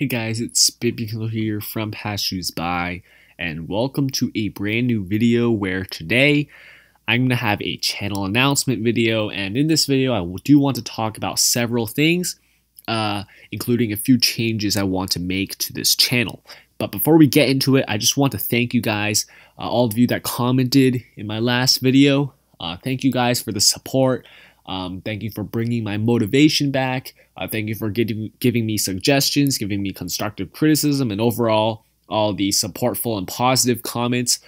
Hey guys, it's Biblical here from Hashoes By, and welcome to a brand new video where today I'm going to have a channel announcement video, and in this video I do want to talk about several things, uh, including a few changes I want to make to this channel. But before we get into it, I just want to thank you guys, uh, all of you that commented in my last video. Uh, thank you guys for the support. Um, thank you for bringing my motivation back. Uh, thank you for giving, giving me suggestions, giving me constructive criticism, and overall, all the supportful and positive comments.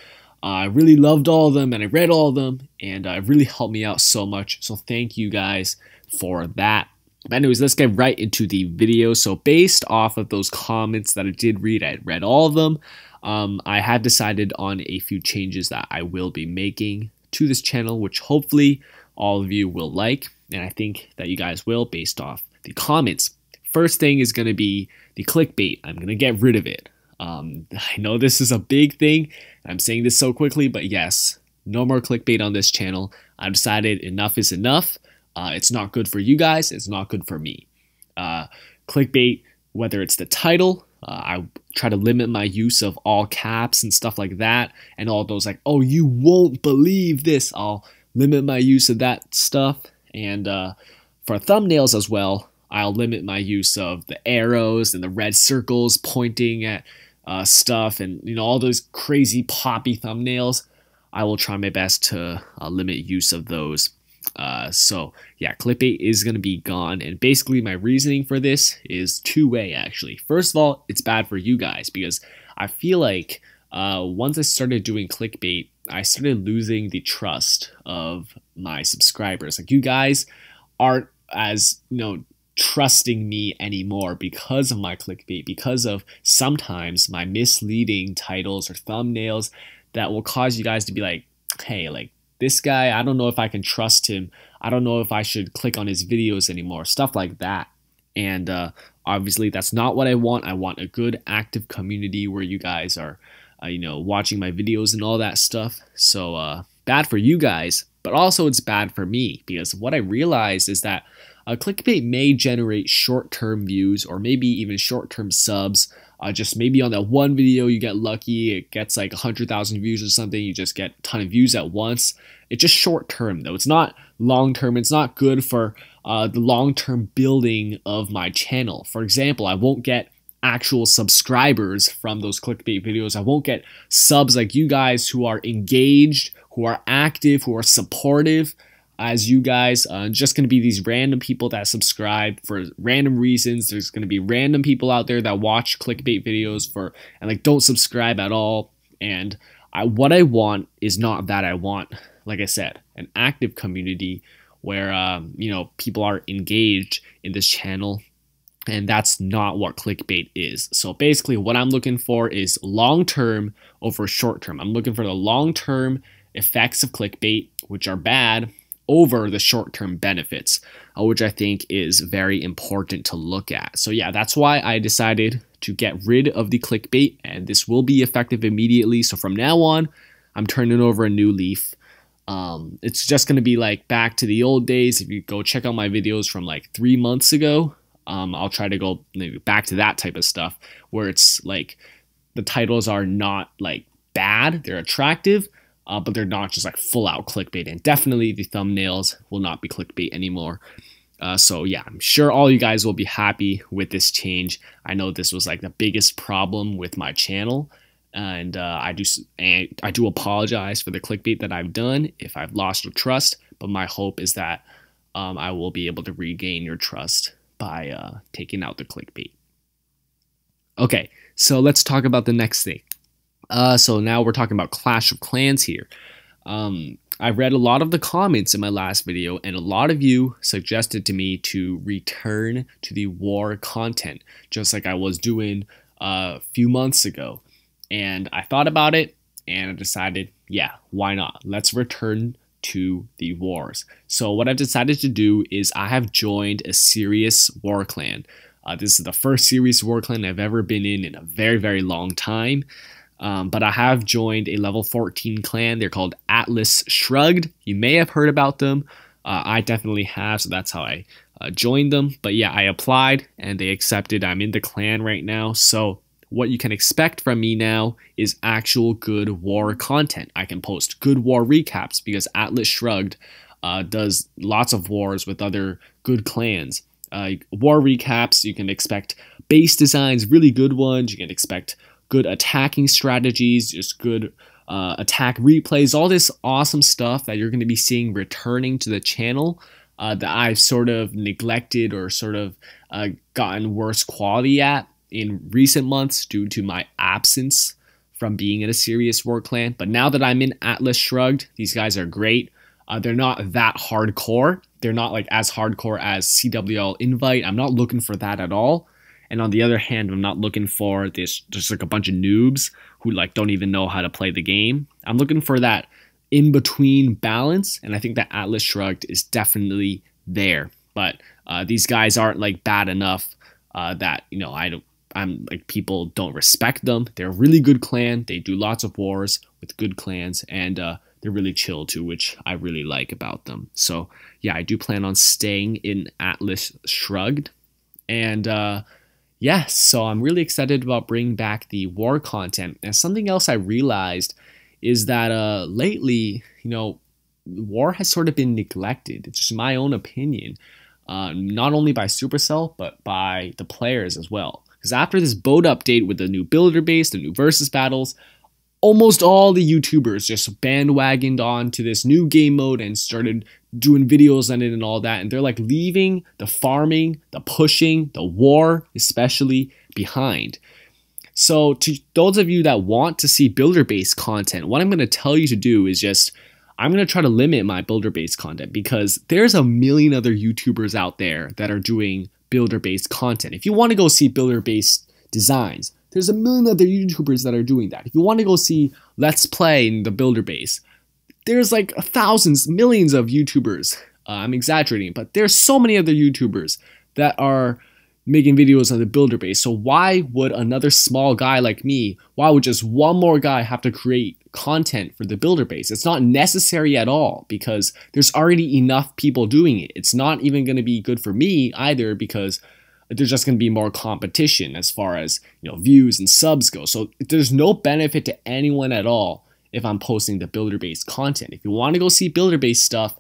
Uh, I really loved all of them and I read all of them, and uh, it really helped me out so much. So, thank you guys for that. But anyways, let's get right into the video. So based off of those comments that I did read, I read all of them. Um, I have decided on a few changes that I will be making to this channel, which hopefully all of you will like. And I think that you guys will based off the comments. First thing is going to be the clickbait. I'm going to get rid of it. Um, I know this is a big thing. I'm saying this so quickly, but yes, no more clickbait on this channel. I've decided enough is enough. Uh, it's not good for you guys. It's not good for me. Uh, clickbait, whether it's the title, uh, I try to limit my use of all caps and stuff like that, and all those like, oh, you won't believe this. I'll limit my use of that stuff. And uh, for thumbnails as well, I'll limit my use of the arrows and the red circles pointing at uh, stuff and you know all those crazy poppy thumbnails. I will try my best to uh, limit use of those. Uh, so yeah, clip eight is going to be gone. And basically my reasoning for this is two way actually. First of all, it's bad for you guys because I feel like uh, once I started doing clickbait, I started losing the trust of my subscribers. Like you guys aren't as, you know, trusting me anymore because of my clickbait, because of sometimes my misleading titles or thumbnails that will cause you guys to be like, hey, like this guy, I don't know if I can trust him. I don't know if I should click on his videos anymore, stuff like that. And uh, obviously, that's not what I want. I want a good, active community where you guys are, uh, you know, watching my videos and all that stuff. So uh, bad for you guys, but also it's bad for me because what I realized is that uh, clickbait may generate short-term views or maybe even short-term subs uh, just maybe on that one video you get lucky it gets like 100000 views or something you just get a ton of views at once it's just short term though it's not long term it's not good for uh, the long term building of my channel for example i won't get actual subscribers from those clickbait videos i won't get subs like you guys who are engaged who are active who are supportive as you guys. Uh, just going to be these random people that subscribe for random reasons. There's going to be random people out there that watch clickbait videos for and like don't subscribe at all. And I, what I want is not that I want, like I said, an active community where um, you know people are engaged in this channel and that's not what clickbait is. So basically, what I'm looking for is long term over short term. I'm looking for the long term effects of clickbait, which are bad, over the short term benefits, uh, which I think is very important to look at. So, yeah, that's why I decided to get rid of the clickbait, and this will be effective immediately. So, from now on, I'm turning over a new leaf. Um, it's just going to be like back to the old days. If you go check out my videos from like three months ago, um, I'll try to go maybe back to that type of stuff where it's like the titles are not like bad, they're attractive, uh, but they're not just like full out clickbait. And definitely the thumbnails will not be clickbait anymore. Uh, so yeah, I'm sure all you guys will be happy with this change. I know this was like the biggest problem with my channel, and uh, I do and I do apologize for the clickbait that I've done if I've lost your trust. But my hope is that um, I will be able to regain your trust by uh, taking out the clickbait. Okay, so let's talk about the next thing. Uh, so now we're talking about Clash of Clans here. Um, I read a lot of the comments in my last video, and a lot of you suggested to me to return to the war content, just like I was doing uh, a few months ago. And I thought about it, and I decided, yeah, why not? Let's return to the wars. So what I've decided to do is I have joined a serious war clan. Uh, this is the first serious war clan I've ever been in in a very, very long time. Um, but I have joined a level 14 clan. They're called Atlas Shrugged. You may have heard about them. Uh, I definitely have, so that's how I uh, joined them. But yeah, I applied and they accepted. I'm in the clan right now. So what you can expect from me now is actual good war content. I can post good war recaps because Atlas Shrugged uh, does lots of wars with other good clans. Uh, war recaps, you can expect base designs, really good ones. You can expect good attacking strategies, just good uh, attack replays, all this awesome stuff that you're going to be seeing returning to the channel uh, that I've sort of neglected or sort of uh, gotten worse quality at in recent months due to my absence from being in a serious war clan. But now that I'm in Atlas Shrugged, these guys are great. Uh, they're not that hardcore. They're not like as hardcore as CWL Invite. I'm not looking for that at all. And on the other hand, I'm not looking for this just like a bunch of noobs who like don't even know how to play the game. I'm looking for that in between balance, and I think that Atlas Shrugged is definitely there. But uh, these guys aren't like bad enough uh, that you know I don't. I'm like people don't respect them. They're a really good clan. They do lots of wars with good clans, and uh, they're really chill too, which I really like about them. So yeah, I do plan on staying in Atlas Shrugged, and uh, Yes, so I'm really excited about bringing back the war content. And something else I realized is that uh, lately, you know, war has sort of been neglected. It's just my own opinion, uh, not only by Supercell, but by the players as well. Because after this boat update with the new builder base, the new versus battles, almost all the YouTubers just bandwagoned on to this new game mode and started doing videos on it and all that. And they're like leaving the farming, the pushing, the war, especially behind. So, to those of you that want to see builder based content, what I'm going to tell you to do is just I'm going to try to limit my builder based content because there's a million other YouTubers out there that are doing builder based content. If you want to go see builder based designs, there's a million other YouTubers that are doing that. If you want to go see Let's Play in the builder base, there's like thousands, millions of YouTubers. Uh, I'm exaggerating, but there's so many other YouTubers that are making videos on the builder base. So why would another small guy like me, why would just one more guy have to create content for the builder base? It's not necessary at all because there's already enough people doing it. It's not even going to be good for me either because there's just going to be more competition as far as, you know, views and subs go. So there's no benefit to anyone at all if I'm posting the builder based content. If you want to go see builder based stuff,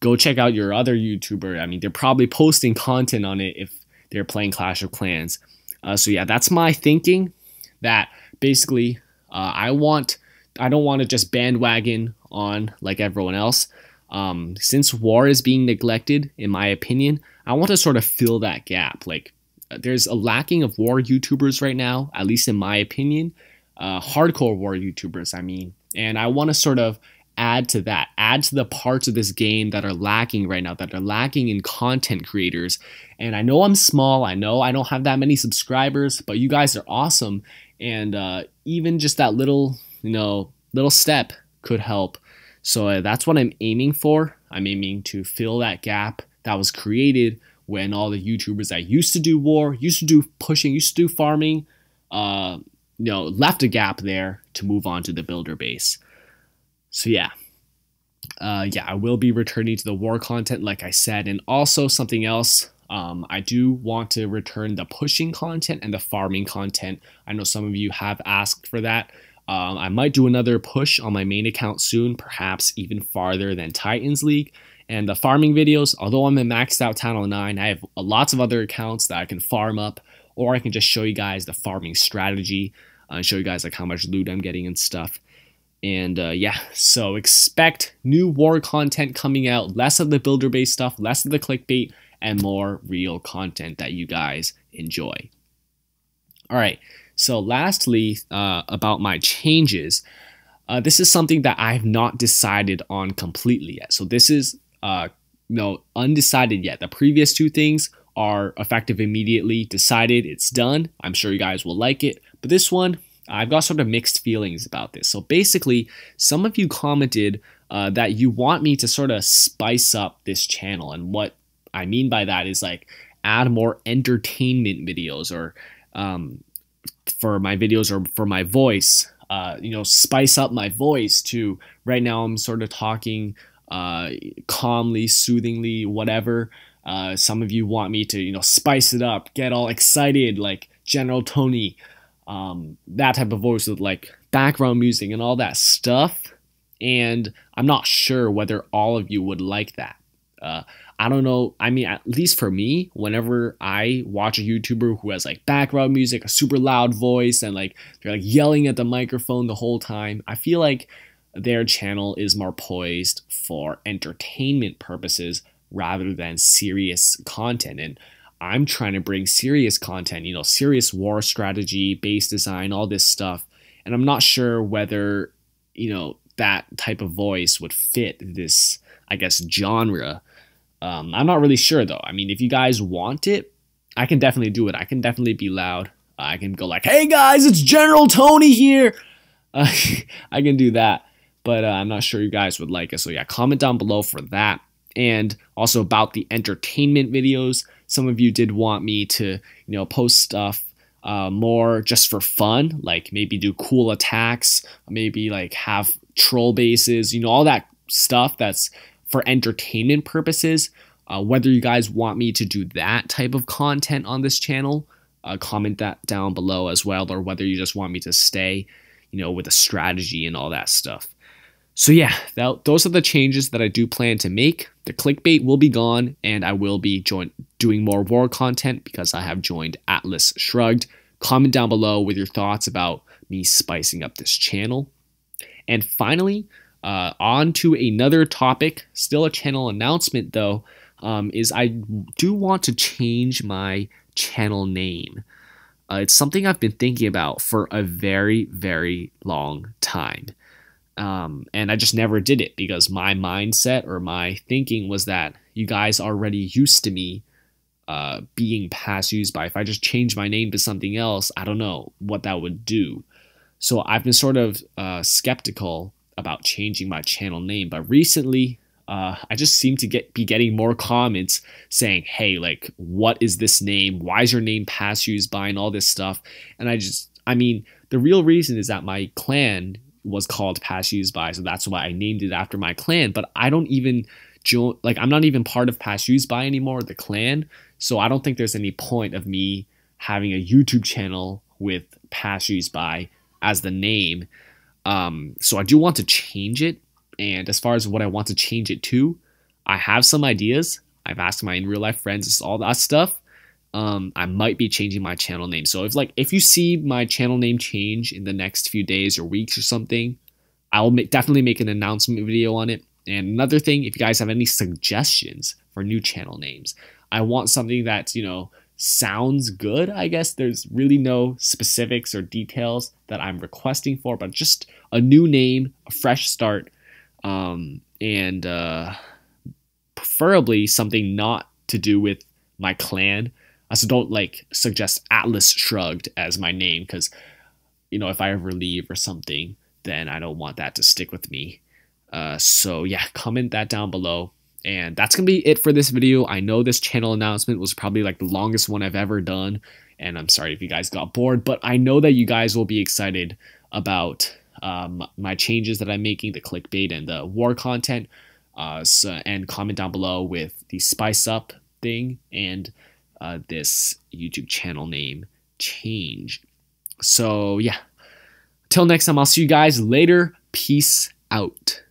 go check out your other YouTuber. I mean, they're probably posting content on it if they're playing Clash of Clans. Uh, so yeah, that's my thinking. That basically, uh, I want, I don't want to just bandwagon on like everyone else. Um, since war is being neglected, in my opinion, I want to sort of fill that gap. Like, uh, there's a lacking of war YouTubers right now, at least in my opinion uh, hardcore war YouTubers, I mean. And I want to sort of add to that, add to the parts of this game that are lacking right now, that are lacking in content creators. And I know I'm small, I know I don't have that many subscribers, but you guys are awesome. And uh, even just that little, you know, little step could help. So uh, that's what I'm aiming for. I'm aiming to fill that gap that was created when all the YouTubers that used to do war, used to do pushing, used to do farming, uh, you know, left a gap there to move on to the builder base. So yeah. Uh, yeah, I will be returning to the war content, like I said, and also something else. Um, I do want to return the pushing content and the farming content. I know some of you have asked for that. Um, I might do another push on my main account soon, perhaps even farther than Titans League. And the farming videos, although I'm in maxed out Tunnel 9, I have lots of other accounts that I can farm up, or I can just show you guys the farming strategy and uh, show you guys like how much loot I'm getting and stuff. And uh, yeah, so expect new war content coming out, less of the builder based stuff, less of the clickbait, and more real content that you guys enjoy. All right, so lastly, uh, about my changes, uh, this is something that I have not decided on completely yet. So this is uh, no undecided yet. The previous two things are effective immediately, decided, it's done. I'm sure you guys will like it. But this one, I've got sort of mixed feelings about this. So basically, some of you commented uh, that you want me to sort of spice up this channel. And what I mean by that is like add more entertainment videos or um, for my videos or for my voice, uh, you know, spice up my voice to right now I'm sort of talking uh, calmly, soothingly, whatever. Uh, some of you want me to, you know, spice it up, get all excited, like General Tony, um, that type of voice with like background music and all that stuff. And I'm not sure whether all of you would like that. Uh, I don't know. I mean, at least for me, whenever I watch a YouTuber who has like background music, a super loud voice, and like they're like yelling at the microphone the whole time, I feel like their channel is more poised for entertainment purposes rather than serious content. And I'm trying to bring serious content, you know, serious war strategy, base design, all this stuff. And I'm not sure whether, you know, that type of voice would fit this, I guess, genre. Um, I'm not really sure though. I mean, if you guys want it, I can definitely do it. I can definitely be loud. Uh, I can go like, "Hey guys, it's General Tony here." Uh, I can do that, but uh, I'm not sure you guys would like it. So yeah, comment down below for that and also about the entertainment videos. Some of you did want me to, you know, post stuff uh, more just for fun, like maybe do cool attacks, maybe like have troll bases, you know, all that stuff that's for entertainment purposes. Uh, whether you guys want me to do that type of content on this channel, uh, comment that down below as well, or whether you just want me to stay, you know, with a strategy and all that stuff. So yeah, that, those are the changes that I do plan to make. The clickbait will be gone and I will be join, doing more war content because I have joined Atlas Shrugged. Comment down below with your thoughts about me spicing up this channel. And finally, uh, on to another topic, still a channel announcement though, um, is I do want to change my channel name. Uh, it's something I've been thinking about for a very, very long time. Um, and I just never did it because my mindset or my thinking was that you guys already used to me uh, being past used by. If I just change my name to something else, I don't know what that would do. So I've been sort of uh, skeptical about changing my channel name, but recently uh, I just seem to get be getting more comments saying, "Hey, like, what is this name? Why is your name past used by and all this stuff?" And I just, I mean, the real reason is that my clan was called Pashus by, so that's why I named it after my clan. But I don't even join, like I'm not even part of Pashus by anymore, the clan. So I don't think there's any point of me having a YouTube channel with Pashus by as the name. Um, so I do want to change it. And as far as what I want to change it to, I have some ideas. I've asked my in real life friends, all that stuff um, I might be changing my channel name. So if like if you see my channel name change in the next few days or weeks or something, I'll definitely make an announcement video on it. And another thing, if you guys have any suggestions for new channel names, I want something that you know sounds good. I guess there's really no specifics or details that I'm requesting for, but just a new name, a fresh start, um, and uh, preferably something not to do with my clan I so don't like suggest Atlas Shrugged as my name because, you know, if I ever leave or something, then I don't want that to stick with me. Uh, so yeah, comment that down below. And that's going to be it for this video. I know this channel announcement was probably like the longest one I've ever done. And I'm sorry if you guys got bored, but I know that you guys will be excited about um, my changes that I'm making, the clickbait and the war content. Uh, so, and comment down below with the spice up thing and uh, this YouTube channel name change. So, yeah. Till next time, I'll see you guys later. Peace out.